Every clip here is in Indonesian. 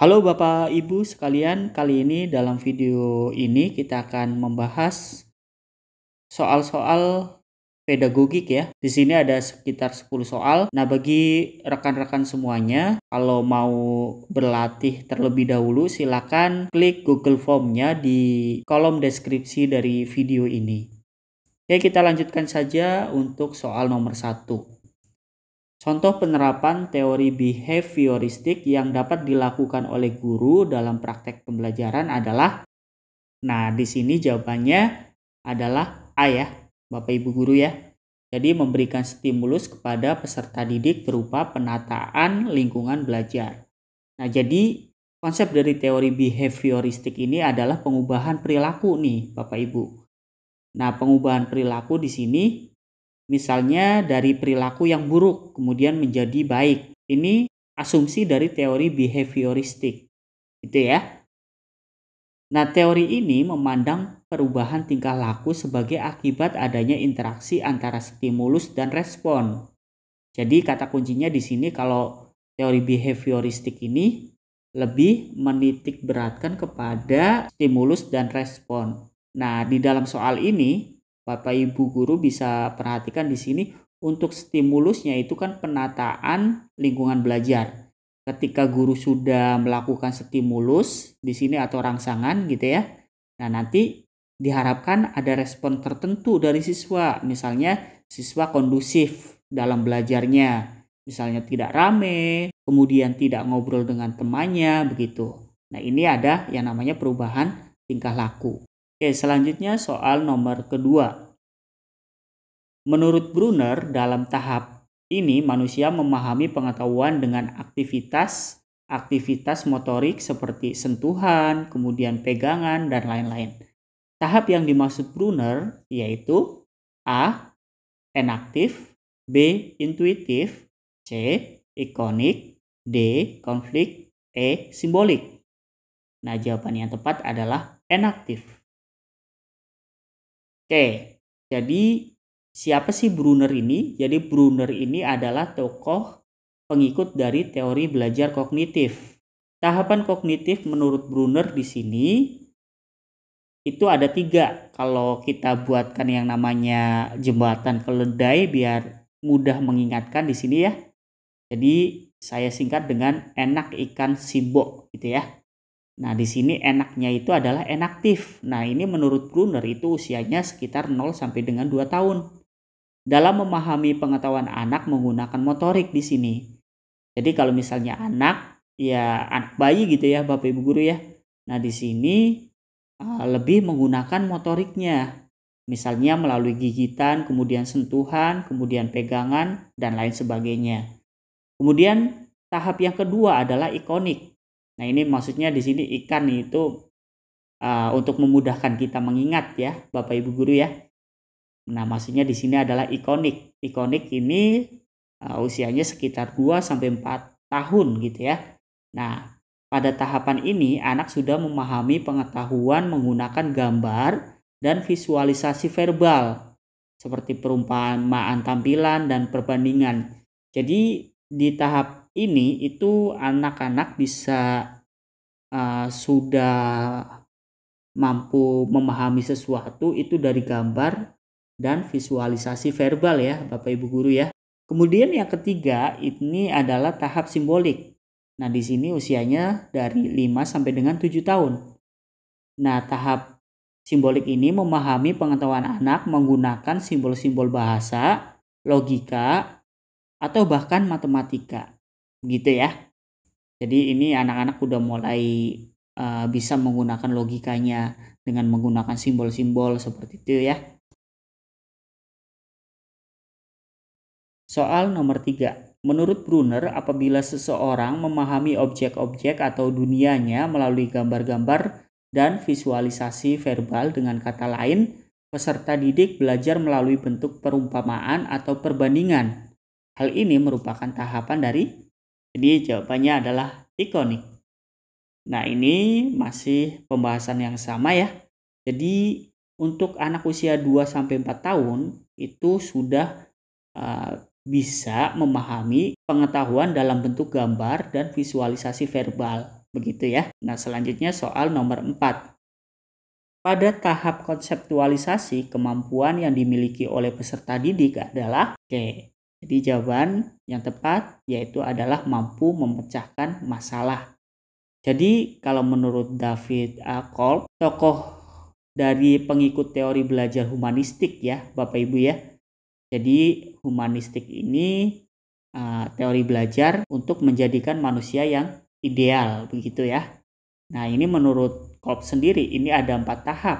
Halo Bapak Ibu sekalian, kali ini dalam video ini kita akan membahas soal-soal pedagogik ya. Di sini ada sekitar 10 soal. Nah, bagi rekan-rekan semuanya, kalau mau berlatih terlebih dahulu silakan klik Google Form-nya di kolom deskripsi dari video ini. Oke, kita lanjutkan saja untuk soal nomor satu. Contoh penerapan teori behavioristik yang dapat dilakukan oleh guru dalam praktek pembelajaran adalah Nah, di sini jawabannya adalah A ya, Bapak Ibu guru ya. Jadi memberikan stimulus kepada peserta didik berupa penataan lingkungan belajar. Nah, jadi konsep dari teori behavioristik ini adalah pengubahan perilaku nih, Bapak Ibu. Nah, pengubahan perilaku di sini Misalnya dari perilaku yang buruk kemudian menjadi baik. Ini asumsi dari teori behavioristik. Gitu ya. Nah, teori ini memandang perubahan tingkah laku sebagai akibat adanya interaksi antara stimulus dan respon. Jadi kata kuncinya di sini kalau teori behavioristik ini lebih menitik beratkan kepada stimulus dan respon. Nah, di dalam soal ini Bapak Ibu guru bisa perhatikan di sini untuk stimulusnya itu kan penataan lingkungan belajar. Ketika guru sudah melakukan stimulus di sini atau rangsangan gitu ya. Nah, nanti diharapkan ada respon tertentu dari siswa. Misalnya siswa kondusif dalam belajarnya. Misalnya tidak rame, kemudian tidak ngobrol dengan temannya begitu. Nah, ini ada yang namanya perubahan tingkah laku. Oke, selanjutnya soal nomor kedua. Menurut Brunner, dalam tahap ini manusia memahami pengetahuan dengan aktivitas aktivitas motorik seperti sentuhan, kemudian pegangan, dan lain-lain. Tahap yang dimaksud Brunner yaitu A. Enaktif B. Intuitif C. Ikonik D. Konflik E. Simbolik Nah jawaban yang tepat adalah enaktif Oke, jadi siapa sih Brunner ini? Jadi Brunner ini adalah tokoh pengikut dari teori belajar kognitif. Tahapan kognitif menurut Brunner di sini itu ada tiga. Kalau kita buatkan yang namanya jembatan keledai biar mudah mengingatkan di sini ya. Jadi saya singkat dengan enak ikan simbok gitu ya. Nah, di sini enaknya itu adalah enaktif. Nah, ini menurut Brunner itu usianya sekitar 0 sampai dengan 2 tahun. Dalam memahami pengetahuan anak menggunakan motorik di sini. Jadi kalau misalnya anak ya anak bayi gitu ya Bapak Ibu guru ya. Nah, di sini eh, lebih menggunakan motoriknya. Misalnya melalui gigitan, kemudian sentuhan, kemudian pegangan dan lain sebagainya. Kemudian tahap yang kedua adalah ikonik. Nah, ini maksudnya di sini ikan itu uh, untuk memudahkan kita mengingat ya, Bapak Ibu guru ya. Nah, maksudnya di sini adalah ikonik. Ikonik ini uh, usianya sekitar 2 sampai 4 tahun gitu ya. Nah, pada tahapan ini anak sudah memahami pengetahuan menggunakan gambar dan visualisasi verbal seperti perumpamaan tampilan dan perbandingan. Jadi di tahap ini itu anak-anak bisa uh, sudah mampu memahami sesuatu itu dari gambar dan visualisasi verbal ya Bapak Ibu guru ya. Kemudian yang ketiga ini adalah tahap simbolik. Nah, di sini usianya dari 5 sampai dengan 7 tahun. Nah, tahap simbolik ini memahami pengetahuan anak menggunakan simbol-simbol bahasa, logika, atau bahkan matematika gitu ya. Jadi ini anak-anak udah mulai uh, bisa menggunakan logikanya dengan menggunakan simbol-simbol seperti itu ya. Soal nomor tiga, Menurut Brunner, apabila seseorang memahami objek-objek atau dunianya melalui gambar-gambar dan visualisasi verbal dengan kata lain, peserta didik belajar melalui bentuk perumpamaan atau perbandingan. Hal ini merupakan tahapan dari jadi jawabannya adalah ikonik. Nah ini masih pembahasan yang sama ya. Jadi untuk anak usia 2-4 tahun itu sudah uh, bisa memahami pengetahuan dalam bentuk gambar dan visualisasi verbal. Begitu ya. Nah selanjutnya soal nomor 4. Pada tahap konseptualisasi, kemampuan yang dimiliki oleh peserta didik adalah Oke, jadi jawaban yang tepat yaitu adalah mampu memecahkan masalah. Jadi kalau menurut David A. Kolb, tokoh dari pengikut teori belajar humanistik ya Bapak Ibu ya. Jadi humanistik ini uh, teori belajar untuk menjadikan manusia yang ideal begitu ya. Nah ini menurut Kolb sendiri ini ada empat tahap.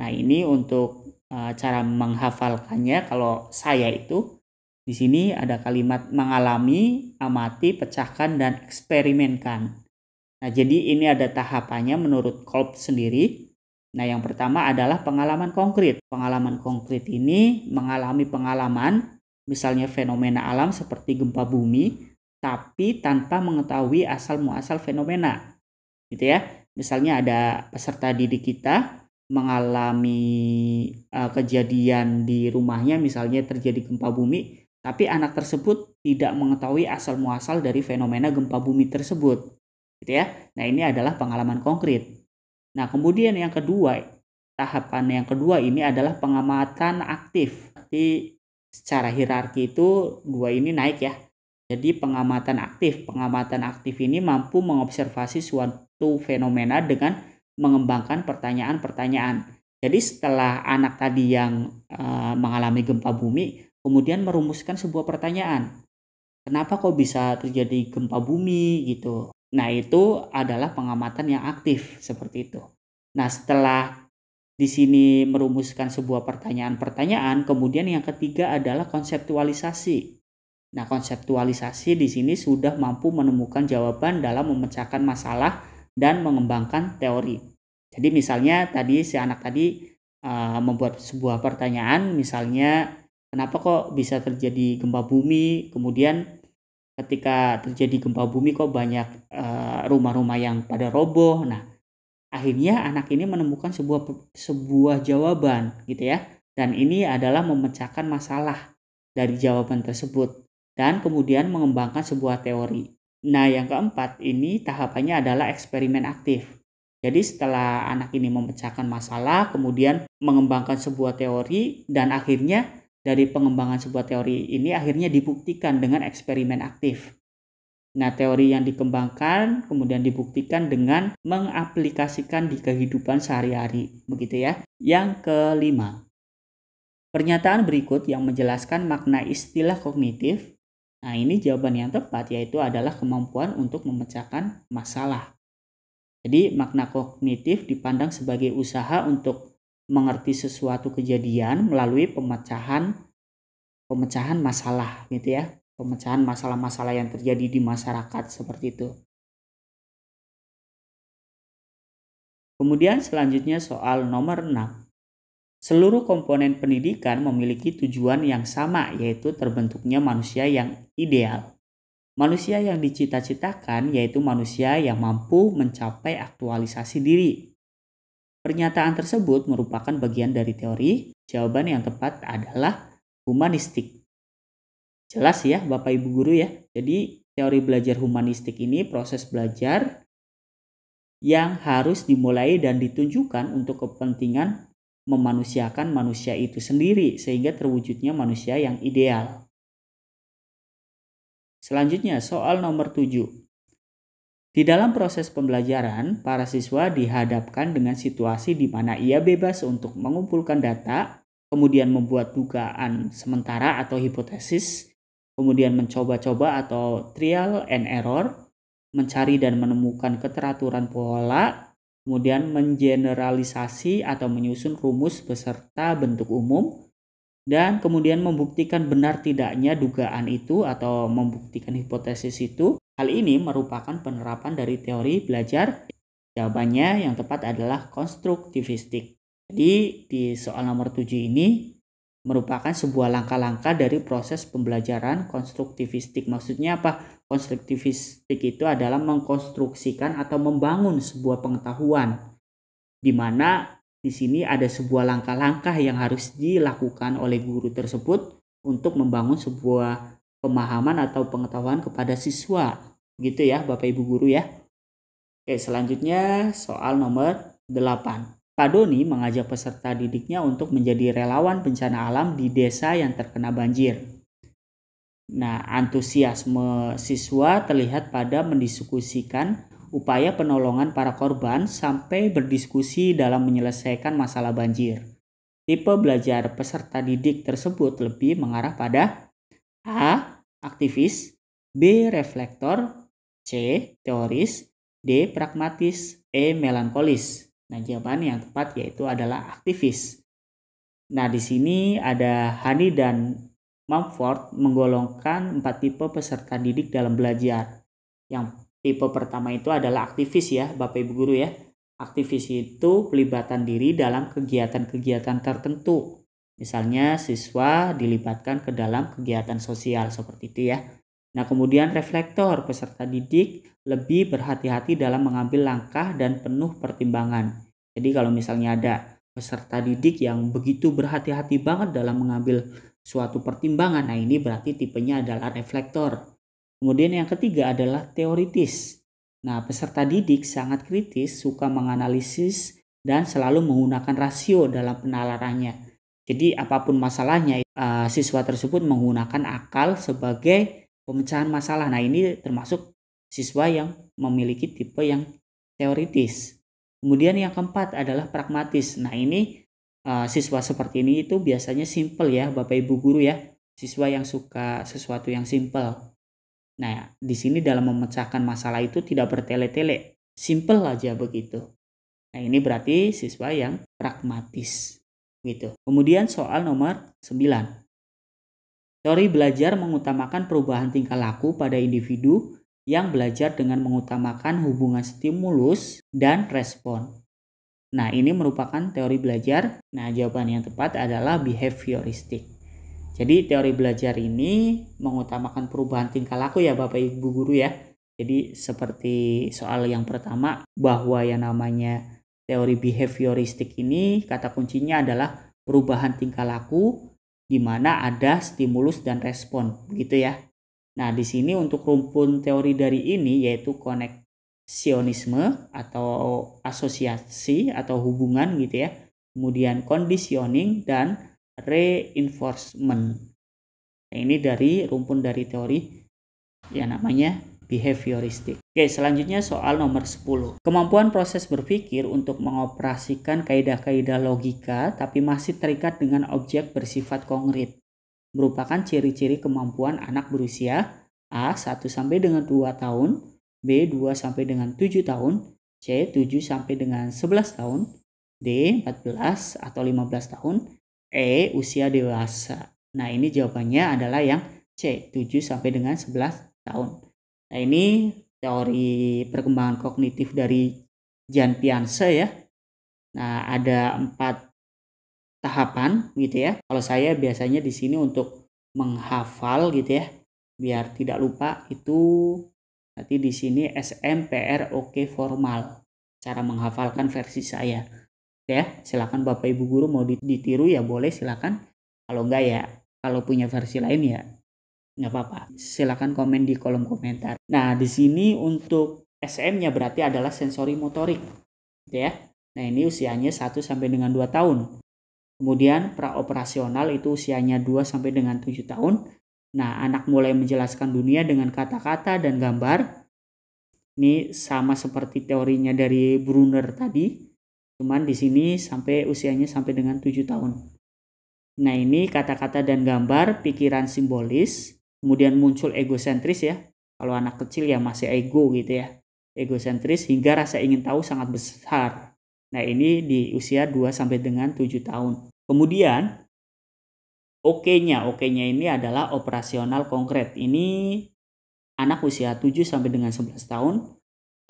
Nah ini untuk uh, cara menghafalkannya kalau saya itu di sini ada kalimat mengalami, amati, pecahkan, dan eksperimenkan. Nah, jadi ini ada tahapannya menurut Kolb sendiri. Nah, yang pertama adalah pengalaman konkret. Pengalaman konkret ini mengalami pengalaman, misalnya fenomena alam seperti gempa bumi, tapi tanpa mengetahui asal muasal fenomena. Gitu ya. Misalnya ada peserta didik kita mengalami uh, kejadian di rumahnya misalnya terjadi gempa bumi tapi anak tersebut tidak mengetahui asal muasal dari fenomena gempa bumi tersebut. Gitu ya. Nah, ini adalah pengalaman konkret. Nah, kemudian yang kedua, tahapan yang kedua ini adalah pengamatan aktif. Jadi secara hierarki itu dua ini naik ya. Jadi pengamatan aktif, pengamatan aktif ini mampu mengobservasi suatu fenomena dengan mengembangkan pertanyaan-pertanyaan. Jadi setelah anak tadi yang uh, mengalami gempa bumi kemudian merumuskan sebuah pertanyaan. Kenapa kok bisa terjadi gempa bumi gitu? Nah, itu adalah pengamatan yang aktif seperti itu. Nah, setelah di sini merumuskan sebuah pertanyaan-pertanyaan, kemudian yang ketiga adalah konseptualisasi. Nah, konseptualisasi di sini sudah mampu menemukan jawaban dalam memecahkan masalah dan mengembangkan teori. Jadi misalnya tadi si anak tadi uh, membuat sebuah pertanyaan misalnya kenapa kok bisa terjadi gempa bumi kemudian ketika terjadi gempa bumi kok banyak eh, rumah-rumah yang pada roboh. Nah, akhirnya anak ini menemukan sebuah sebuah jawaban gitu ya. Dan ini adalah memecahkan masalah dari jawaban tersebut dan kemudian mengembangkan sebuah teori. Nah, yang keempat ini tahapannya adalah eksperimen aktif. Jadi setelah anak ini memecahkan masalah, kemudian mengembangkan sebuah teori dan akhirnya dari pengembangan sebuah teori ini akhirnya dibuktikan dengan eksperimen aktif. Nah, teori yang dikembangkan kemudian dibuktikan dengan mengaplikasikan di kehidupan sehari-hari, begitu ya. Yang kelima, pernyataan berikut yang menjelaskan makna istilah kognitif. Nah, ini jawaban yang tepat yaitu adalah kemampuan untuk memecahkan masalah. Jadi makna kognitif dipandang sebagai usaha untuk mengerti sesuatu kejadian melalui pemecahan pemecahan masalah gitu ya. Pemecahan masalah-masalah yang terjadi di masyarakat seperti itu. Kemudian selanjutnya soal nomor 6. Seluruh komponen pendidikan memiliki tujuan yang sama yaitu terbentuknya manusia yang ideal. Manusia yang dicita-citakan yaitu manusia yang mampu mencapai aktualisasi diri. Pernyataan tersebut merupakan bagian dari teori. Jawaban yang tepat adalah humanistik. Jelas ya, Bapak Ibu guru ya. Jadi, teori belajar humanistik ini proses belajar yang harus dimulai dan ditunjukkan untuk kepentingan memanusiakan manusia itu sendiri sehingga terwujudnya manusia yang ideal. Selanjutnya, soal nomor 7. Di dalam proses pembelajaran, para siswa dihadapkan dengan situasi di mana ia bebas untuk mengumpulkan data, kemudian membuat dugaan sementara atau hipotesis, kemudian mencoba-coba atau trial and error, mencari dan menemukan keteraturan pola, kemudian mengeneralisasi atau menyusun rumus beserta bentuk umum, dan kemudian membuktikan benar tidaknya dugaan itu atau membuktikan hipotesis itu. Hal ini merupakan penerapan dari teori belajar. Jawabannya yang tepat adalah konstruktivistik. Jadi di soal nomor 7 ini merupakan sebuah langkah-langkah dari proses pembelajaran konstruktivistik. Maksudnya apa? Konstruktivistik itu adalah mengkonstruksikan atau membangun sebuah pengetahuan di mana di sini ada sebuah langkah-langkah yang harus dilakukan oleh guru tersebut untuk membangun sebuah pemahaman atau pengetahuan kepada siswa. Gitu ya, Bapak Ibu guru ya. Oke, selanjutnya soal nomor 8. Pak Doni mengajak peserta didiknya untuk menjadi relawan bencana alam di desa yang terkena banjir. Nah, antusiasme siswa terlihat pada mendiskusikan upaya penolongan para korban sampai berdiskusi dalam menyelesaikan masalah banjir. Tipe belajar peserta didik tersebut lebih mengarah pada A. Aktivis B. Reflektor C. Teoris D. Pragmatis E. Melankolis Nah, jawaban yang tepat yaitu adalah aktivis. Nah, di sini ada Hani dan Mumford menggolongkan empat tipe peserta didik dalam belajar. Yang Tipe pertama itu adalah aktivis ya, Bapak Ibu guru ya. Aktivis itu pelibatan diri dalam kegiatan-kegiatan tertentu. Misalnya siswa dilibatkan ke dalam kegiatan sosial seperti itu ya. Nah, kemudian reflektor peserta didik lebih berhati-hati dalam mengambil langkah dan penuh pertimbangan. Jadi kalau misalnya ada peserta didik yang begitu berhati-hati banget dalam mengambil suatu pertimbangan, nah ini berarti tipenya adalah reflektor. Kemudian yang ketiga adalah teoritis. Nah, peserta didik sangat kritis, suka menganalisis dan selalu menggunakan rasio dalam penalarannya. Jadi apapun masalahnya, eh, siswa tersebut menggunakan akal sebagai pemecahan masalah. Nah, ini termasuk siswa yang memiliki tipe yang teoritis. Kemudian yang keempat adalah pragmatis. Nah, ini eh, siswa seperti ini itu biasanya simple ya, Bapak Ibu guru ya. Siswa yang suka sesuatu yang simple. Nah, di sini dalam memecahkan masalah itu tidak bertele-tele, simple aja begitu. Nah, ini berarti siswa yang pragmatis gitu. Kemudian soal nomor 9. Teori belajar mengutamakan perubahan tingkah laku pada individu yang belajar dengan mengutamakan hubungan stimulus dan respon. Nah, ini merupakan teori belajar. Nah, jawaban yang tepat adalah behavioristik. Jadi teori belajar ini mengutamakan perubahan tingkah laku ya Bapak Ibu guru ya. Jadi seperti soal yang pertama bahwa yang namanya teori behavioristik ini kata kuncinya adalah perubahan tingkah laku di mana ada stimulus dan respon gitu ya. Nah, di sini untuk rumpun teori dari ini yaitu koneksionisme atau asosiasi atau hubungan gitu ya. Kemudian conditioning dan reinforcement. Nah, ini dari rumpun dari teori yang namanya behavioristik. Oke, selanjutnya soal nomor 10. Kemampuan proses berpikir untuk mengoperasikan kaidah-kaidah logika tapi masih terikat dengan objek bersifat konkret merupakan ciri-ciri kemampuan anak berusia A 1 sampai dengan 2 tahun, B 2 sampai dengan 7 tahun, C 7 sampai dengan 11 tahun, D 14 atau 15 tahun, E. Usia dewasa. Nah, ini jawabannya adalah yang C. 7 sampai dengan 11 tahun. Nah, ini teori perkembangan kognitif dari Jan Pianse ya. Nah, ada empat tahapan gitu ya. Kalau saya biasanya di sini untuk menghafal gitu ya, biar tidak lupa itu nanti di sini SMPR oke formal cara menghafalkan versi saya ya silakan bapak ibu guru mau ditiru ya boleh silakan kalau enggak ya kalau punya versi lain ya nggak apa-apa silakan komen di kolom komentar nah di sini untuk SM-nya berarti adalah sensori motorik gitu ya nah ini usianya 1 sampai dengan 2 tahun kemudian operasional itu usianya 2 sampai dengan 7 tahun nah anak mulai menjelaskan dunia dengan kata-kata dan gambar ini sama seperti teorinya dari Brunner tadi Cuman di sini sampai usianya sampai dengan 7 tahun. Nah ini kata-kata dan gambar, pikiran simbolis, kemudian muncul egosentris ya. Kalau anak kecil ya masih ego gitu ya. Egosentris hingga rasa ingin tahu sangat besar. Nah ini di usia 2 sampai dengan 7 tahun. Kemudian oke-nya, oke-nya ini adalah operasional konkret. Ini anak usia 7 sampai dengan 11 tahun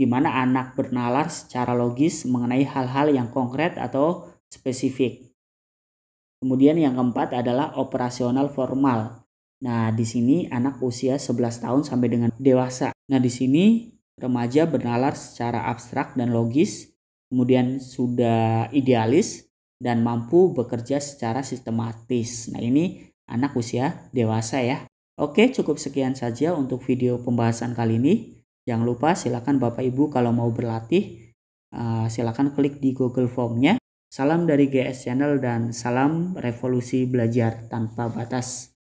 di mana anak bernalar secara logis mengenai hal-hal yang konkret atau spesifik. Kemudian yang keempat adalah operasional formal. Nah, di sini anak usia 11 tahun sampai dengan dewasa. Nah, di sini remaja bernalar secara abstrak dan logis, kemudian sudah idealis dan mampu bekerja secara sistematis. Nah, ini anak usia dewasa ya. Oke, cukup sekian saja untuk video pembahasan kali ini. Jangan lupa silakan Bapak Ibu kalau mau berlatih eh, silakan klik di Google Formnya. Salam dari GS Channel dan salam revolusi belajar tanpa batas.